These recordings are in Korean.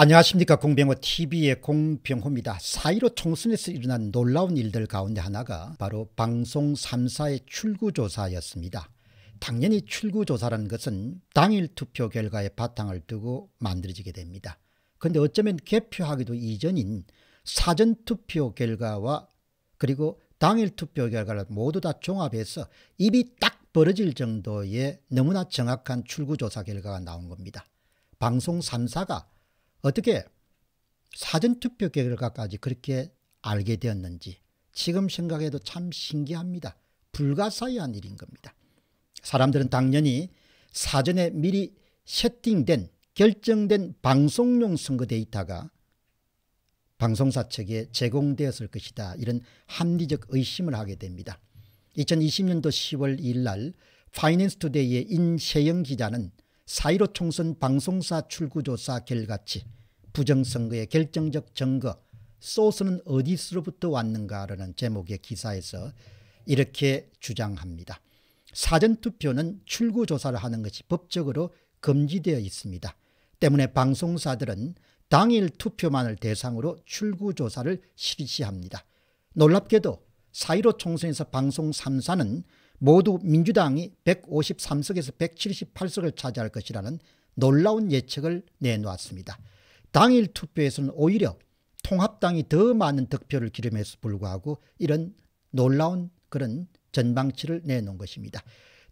안녕하십니까 공병호 TV의 공병호입니다. 4.15 총선에서 일어난 놀라운 일들 가운데 하나가 바로 방송 3사의 출구조사였습니다. 당연히 출구조사라는 것은 당일 투표 결과에 바탕을 두고 만들어지게 됩니다. 그런데 어쩌면 개표하기도 이전인 사전투표 결과와 그리고 당일 투표 결과를 모두 다 종합해서 입이 딱 벌어질 정도의 너무나 정확한 출구조사 결과가 나온 겁니다. 방송 3사가 어떻게 사전투표 결과까지 그렇게 알게 되었는지 지금 생각해도 참 신기합니다. 불가사의한 일인 겁니다. 사람들은 당연히 사전에 미리 세팅된 결정된 방송용 선거 데이터가 방송사 측에 제공되었을 것이다. 이런 합리적 의심을 하게 됩니다. 2020년도 10월 2일 날 파이낸스투데이의 인세영 기자는 4.15 총선 방송사 출구조사 결과치 부정선거의 결정적 증거 소스는 어디서부터 왔는가라는 제목의 기사에서 이렇게 주장합니다. 사전투표는 출구조사를 하는 것이 법적으로 금지되어 있습니다. 때문에 방송사들은 당일 투표만을 대상으로 출구조사를 실시합니다. 놀랍게도 4.15 총선에서 방송 3사는 모두 민주당이 153석에서 178석을 차지할 것이라는 놀라운 예측을 내놓았습니다. 당일 투표에서는 오히려 통합당이 더 많은 득표를 기름에서 불구하고 이런 놀라운 그런 전망치를 내놓은 것입니다.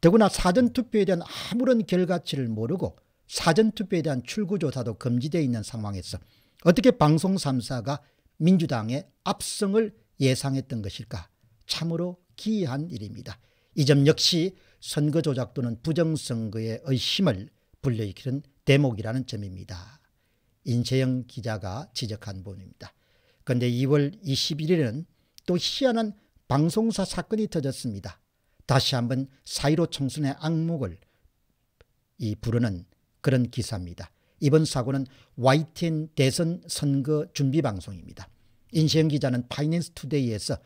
더구나 사전투표에 대한 아무런 결과치를 모르고 사전투표에 대한 출구조사도 금지되어 있는 상황에서 어떻게 방송 3사가 민주당의 압승을 예상했던 것일까 참으로 기이한 일입니다. 이점 역시 선거 조작 또는 부정선거의 의심을 불러일으키는 대목이라는 점입니다. 인채영 기자가 지적한 부분입니다. 그런데 2월 21일에는 또 희한한 방송사 사건이 터졌습니다. 다시 한번 사이로 총선의 악목을 이 부르는 그런 기사입니다. 이번 사고는 YTN 대선 선거 준비 방송입니다. 인시영 기자는 파이낸스 투데이에서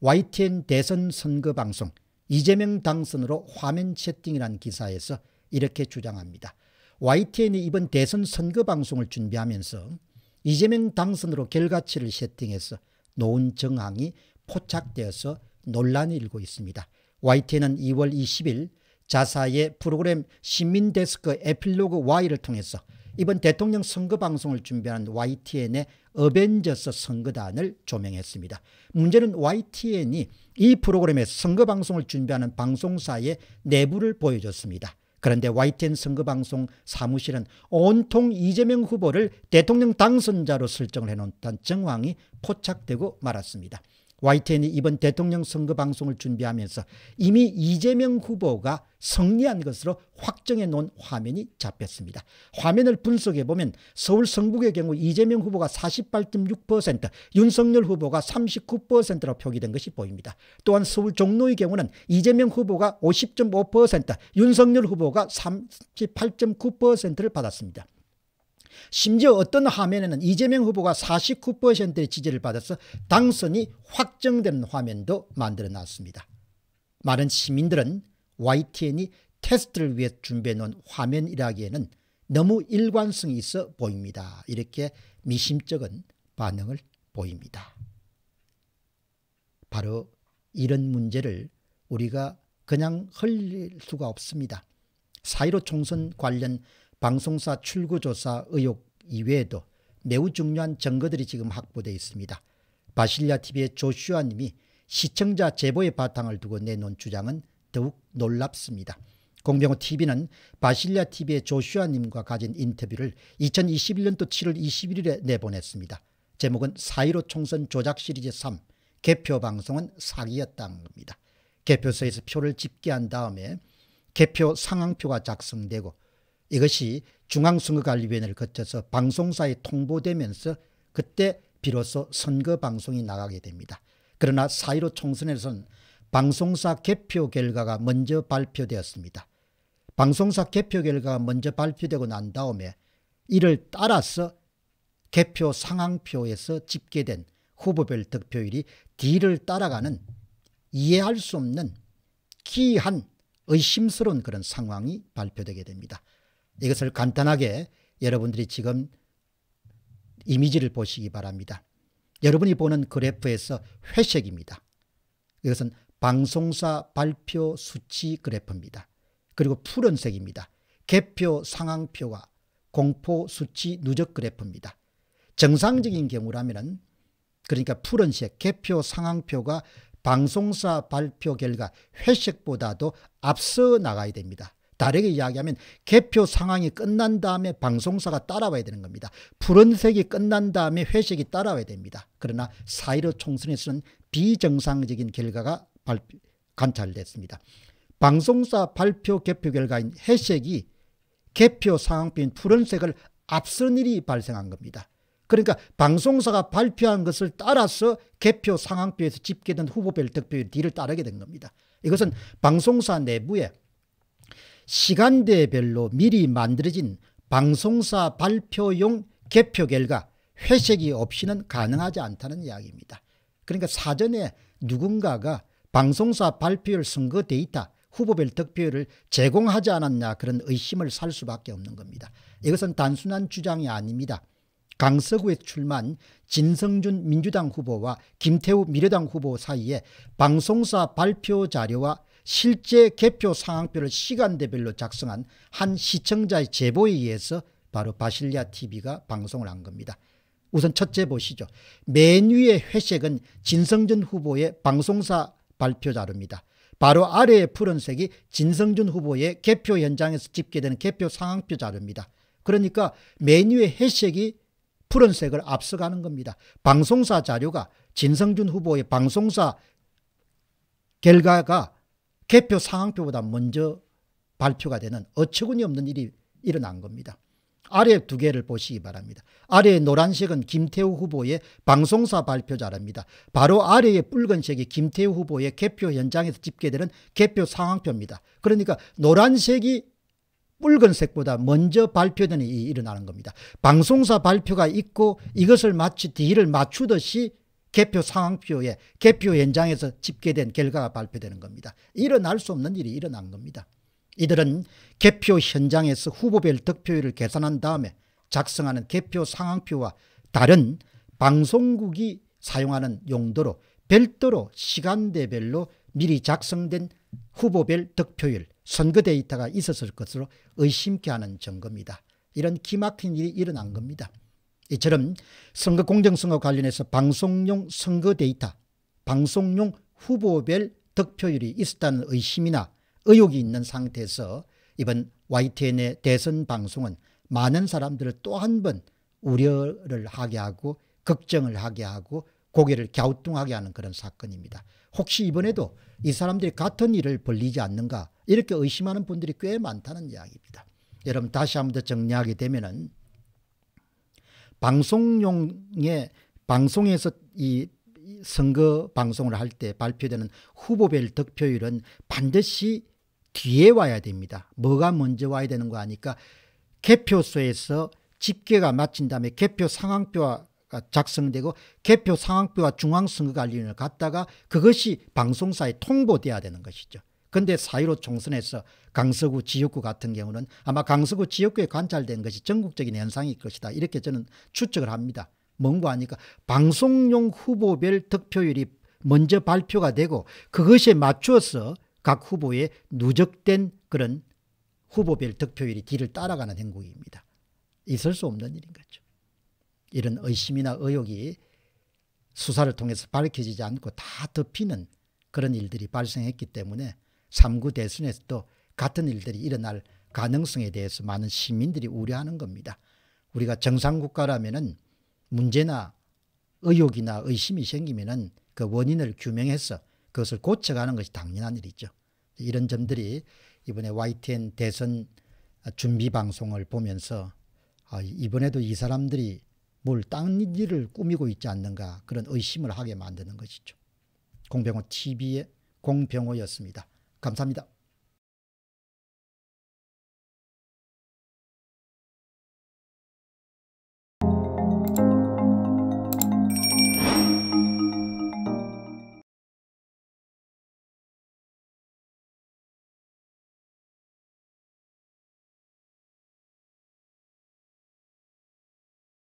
YTN 대선 선거 방송 이재명 당선으로 화면 채팅이란 기사에서 이렇게 주장합니다. YTN이 이번 대선 선거 방송을 준비하면서 이재명 당선으로 결과치를 세팅해서 놓은 정황이 포착되어서 논란이 일고 있습니다. YTN은 2월 20일 자사의 프로그램 신민데스크 에필로그 Y를 통해서 이번 대통령 선거 방송을 준비한 YTN의 어벤져스 선거단을 조명했습니다. 문제는 YTN이 이 프로그램에 선거 방송을 준비하는 방송사의 내부를 보여줬습니다. 그런데 YTN 선거방송 사무실은 온통 이재명 후보를 대통령 당선자로 설정을 해놓은 정황이 포착되고 말았습니다. YTN이 이번 대통령 선거 방송을 준비하면서 이미 이재명 후보가 승리한 것으로 확정해 놓은 화면이 잡혔습니다. 화면을 분석해 보면 서울 성북의 경우 이재명 후보가 48.6%, 윤석열 후보가 39%로 표기된 것이 보입니다. 또한 서울 종로의 경우는 이재명 후보가 50.5%, 윤석열 후보가 38.9%를 받았습니다. 심지어 어떤 화면에는 이재명 후보가 49%의 지지를 받아서 당선이 확정된 화면도 만들어놨습니다. 많은 시민들은 YTN이 테스트를 위해 준비해놓은 화면이라기에는 너무 일관성이 있어 보입니다. 이렇게 미심쩍은 반응을 보입니다. 바로 이런 문제를 우리가 그냥 흘릴 수가 없습니다. 사1 5 총선 관련 방송사 출구조사 의혹 이외에도 매우 중요한 증거들이 지금 확보되어 있습니다. 바실리아TV의 조슈아님이 시청자 제보의 바탕을 두고 내놓은 주장은 더욱 놀랍습니다. 공병호TV는 바실리아TV의 조슈아님과 가진 인터뷰를 2021년도 7월 21일에 내보냈습니다. 제목은 4.15 총선 조작 시리즈 3 개표 방송은 사기였다는 겁니다. 개표소에서 표를 집계한 다음에 개표 상황표가 작성되고 이것이 중앙선거관리위원회를 거쳐서 방송사에 통보되면서 그때 비로소 선거 방송이 나가게 됩니다. 그러나 4.15 총선에서는 방송사 개표 결과가 먼저 발표되었습니다. 방송사 개표 결과가 먼저 발표되고 난 다음에 이를 따라서 개표 상황표에서 집계된 후보별 득표율이 D를 따라가는 이해할 수 없는 기이한 의심스러운 그런 상황이 발표되게 됩니다. 이것을 간단하게 여러분들이 지금 이미지를 보시기 바랍니다. 여러분이 보는 그래프에서 회색입니다. 이것은 방송사 발표 수치 그래프입니다. 그리고 푸른색입니다. 개표 상황표와 공포 수치 누적 그래프입니다. 정상적인 경우라면 그러니까 푸른색 개표 상황표가 방송사 발표 결과 회색보다도 앞서 나가야 됩니다. 다르게 이야기하면 개표 상황이 끝난 다음에 방송사가 따라와야 되는 겁니다. 푸른색이 끝난 다음에 회색이 따라와야 됩니다. 그러나 사이로 총선에서는 비정상적인 결과가 발표, 관찰됐습니다. 방송사 발표 개표 결과인 회색이 개표 상황표인 푸른색을 앞선 일이 발생한 겁니다. 그러니까 방송사가 발표한 것을 따라서 개표 상황표에서 집계된 후보별 득표율 뒤를 따르게 된 겁니다. 이것은 방송사 내부에 시간대별로 미리 만들어진 방송사 발표용 개표 결과 회색이 없이는 가능하지 않다는 이야기입니다. 그러니까 사전에 누군가가 방송사 발표율 선거 데이터 후보별 득표율을 제공하지 않았냐 그런 의심을 살 수밖에 없는 겁니다. 이것은 단순한 주장이 아닙니다. 강서구에 출마한 진성준 민주당 후보와 김태우 미래당 후보 사이에 방송사 발표 자료와 실제 개표 상황표를 시간대별로 작성한 한 시청자의 제보에 의해서 바로 바실리아 TV가 방송을 한 겁니다. 우선 첫째 보시죠. 메뉴의 회색은 진성준 후보의 방송사 발표 자료입니다. 바로 아래의 푸른색이 진성준 후보의 개표 현장에서 집계되는 개표 상황표 자료입니다. 그러니까 메뉴의 회색이 푸른색을 앞서가는 겁니다. 방송사 자료가 진성준 후보의 방송사 결과가 개표 상황표보다 먼저 발표가 되는 어처구니 없는 일이 일어난 겁니다. 아래 두 개를 보시기 바랍니다. 아래 노란색은 김태우 후보의 방송사 발표자랍니다. 바로 아래의 붉은색이 김태우 후보의 개표 현장에서 집계되는 개표 상황표입니다. 그러니까 노란색이 붉은색보다 먼저 발표되는 일이 일어나는 겁니다. 방송사 발표가 있고 이것을 마치 뒤를 맞추듯이 개표 상황표에 개표 현장에서 집계된 결과가 발표되는 겁니다. 일어날 수 없는 일이 일어난 겁니다. 이들은 개표 현장에서 후보별 득표율을 계산한 다음에 작성하는 개표 상황표와 다른 방송국이 사용하는 용도로 별도로 시간대별로 미리 작성된 후보별 득표율, 선거 데이터가 있었을 것으로 의심케 하는 증거입니다. 이런 기막힌 일이 일어난 겁니다. 이처럼 선거 공정성과 관련해서 방송용 선거 데이터, 방송용 후보별 득표율이 있었다는 의심이나 의혹이 있는 상태에서 이번 YTN의 대선 방송은 많은 사람들을 또 한 번 우려를 하게 하고 걱정을 하게 하고 고개를 갸우뚱하게 하는 그런 사건입니다. 혹시 이번에도 이 사람들이 같은 일을 벌리지 않는가 이렇게 의심하는 분들이 꽤 많다는 이야기입니다. 여러분 다시 한 번 더 정리하게 되면은 방송용의 방송에서 이 선거 방송을 할 때 발표되는 후보별 득표율은 반드시 뒤에 와야 됩니다. 뭐가 먼저 와야 되는 거 아니까 개표소에서 집계가 마친 다음에 개표 상황표가 작성되고 개표 상황표와 중앙선거관리위원회를 갖다가 그것이 방송사에 통보돼야 되는 것이죠. 근데 사1 5 총선에서 강서구 지역구 같은 경우는 아마 강서구 지역구에 관찰된 것이 전국적인 현상일 것이다. 이렇게 저는 추측을 합니다. 뭔가 하니까 방송용 후보별 득표율이 먼저 발표가 되고 그것에 맞추어서 각 후보에 누적된 그런 후보별 득표율이 뒤를 따라가는 행국입니다. 있을 수 없는 일인 거죠. 이런 의심이나 의혹이 수사를 통해서 밝혀지지 않고 다 덮이는 그런 일들이 발생했기 때문에 3구 대선에서도 같은 일들이 일어날 가능성에 대해서 많은 시민들이 우려하는 겁니다. 우리가 정상국가라면은 문제나 의혹이나 의심이 생기면은 그 원인을 규명해서 그것을 고쳐가는 것이 당연한 일이죠. 이런 점들이 이번에 YTN 대선 준비 방송을 보면서 아, 이번에도 이 사람들이 뭘딴 일을 꾸미고 있지 않는가 그런 의심을 하게 만드는 것이죠. 공병호 TV의 공병호였습니다. 감사합니다.